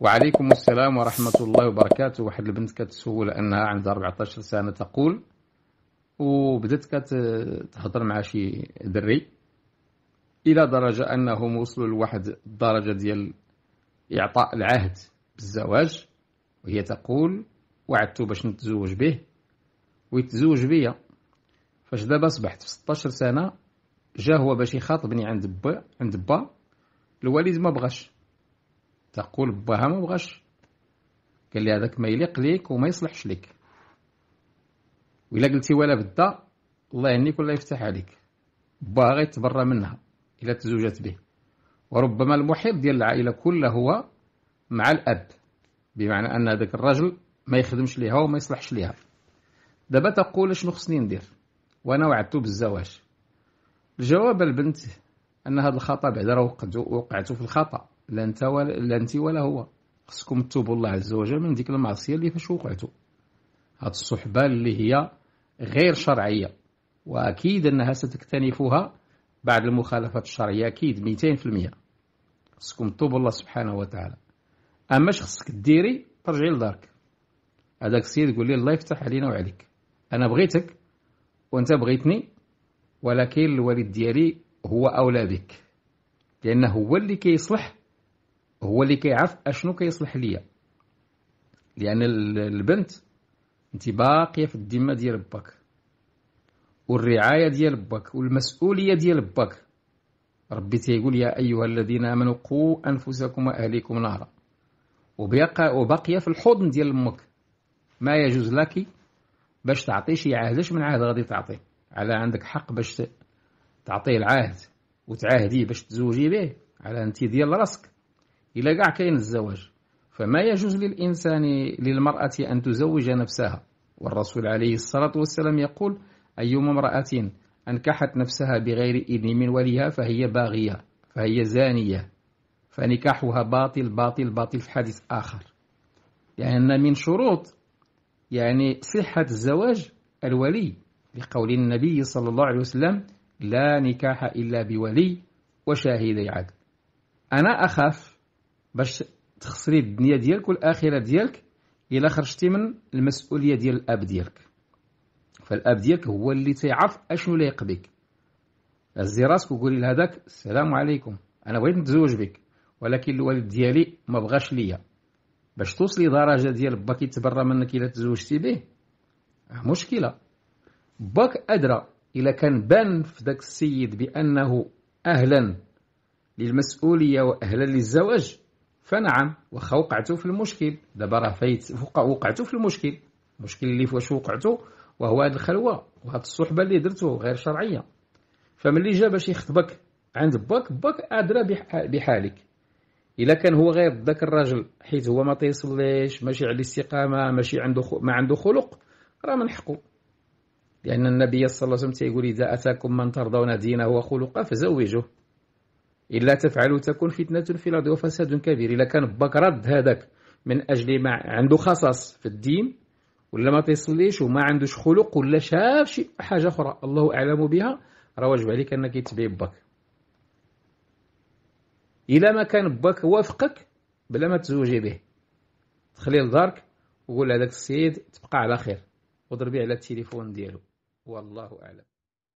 وعليكم السلام ورحمة الله وبركاته واحد البنت كتسول أنها عندها 14 سنة تقول وبدات كتهضر مع شي دري إلى درجة أنهم وصلوا لواحد الدرجة ديال إعطاء العهد بالزواج وهي تقول وعدته باش نتزوج به ويتزوج بيا فاش دابا صبحت في 16 سنة جا هو باش يخاطبني عند با عند با الوالد ما بغاش تقول باها ما بغاش قال لي هذاك ما يليق ليك وما يصلحش ليك وإلا قلتي ولا بدا الله يهنيك والله يفتح عليك باها غيتبرى منها إلا تزوجت به وربما المحيط ديال العائلة كلها هو مع الأب بمعنى أن هذاك الرجل ما يخدمش ليها وما يصلحش ليها دابا تقول شنو خصني ندير وأنا وعدته بالزواج الجواب البنت أن هذا الخطأ بعدا راه وقعتو في الخطأ لا انت ولا, لا انت ولا هو خصكم تتوبوا الله عز وجل من ديك المعصيه اللي فاش وقعتوا هاد الصحبه اللي هي غير شرعيه واكيد انها ستكتنفها بعد المخالفات الشرعيه اكيد 200% خصكم تتوبوا الله سبحانه وتعالى اما خصك ديري ترجعي لدارك هذاك السيد يقول لي الله يفتح علينا وعليك انا بغيتك وانت بغيتني ولكن الوالد ديالي هو اولى بك لانه هو اللي كيصلح هو اللي كيعرف اشنو كيصلح ليا لان البنت انت باقيه في الذمه ديال باك والرعايه ديال باك والمسؤوليه ديال باك ربي تيقول يا ايها الذين امنوا قوا انفسكم واهليكم نارا وبقى وبقي في الحضن ديال امك ما يجوز لك باش تعطي شي عهد اش من عهد غادي تعطيه على عندك حق باش تعطيه العهد وتعاهديه باش تزوجي به على انت ديال راسك إلى كاع كاين الزواج فما يجوز للإنسان للمرأة أن تزوج نفسها والرسول عليه الصلاة والسلام يقول أيما امرأة أنكحت نفسها بغير إذن من وليها فهي باغية فهي زانية فنكاحها باطل باطل باطل في حديث آخر لأن يعني من شروط يعني صحة الزواج الولي لقول النبي صلى الله عليه وسلم لا نكاح إلا بولي وشاهدي عدل أنا أخاف باش تخسري الدنيا ديالك والاخره ديالك الا خرجتي من المسؤوليه ديال الاب ديالك فالاب ديالك هو اللي تيعرف اشنو اللي يقضيك هزي راسك وقولي لهذاك السلام عليكم انا بغيت نتزوج بك ولكن الوالد ديالي ما بغاش ليا باش توصلي درجه ديال باك يتبرى منك الا تزوجتي به آه، مشكله باك ادرى الا كان بان في داك السيد بانه اهلا للمسؤوليه واهلا للزواج فنعم واخا وقعتو في المشكل دابا راه فايت وقعتو في المشكل المشكل اللي فاش وقعتو وهو هاد الخلوه وهاد الصحبه اللي درتو غير شرعيه فملي جا باش يخطبك عند باك باك ادرى بحالك الا كان هو غير ذاك الراجل حيت هو ما تيصليش ماشي على الاستقامه ماشي عنده ما عنده خلق راه من حقه لان النبي صلى الله عليه وسلم تيقول اذا اتاكم من ترضون دينه وخلقه فزوجوه إلا تفعل تكون فتنة في الأرض وفساد كبير إلا كان باك رد هذاك من أجل ما عنده خصص في الدين ولا ما تيصليش وما عندوش خلق ولا شاف شي حاجة أخرى الله أعلم بها راه واجب عليك أنك تبعي باك إلا ما كان باك وافقك بلا ما تزوجي به تخلي لدارك وقول هذاك السيد تبقى على خير وضربي على التليفون ديالو والله أعلم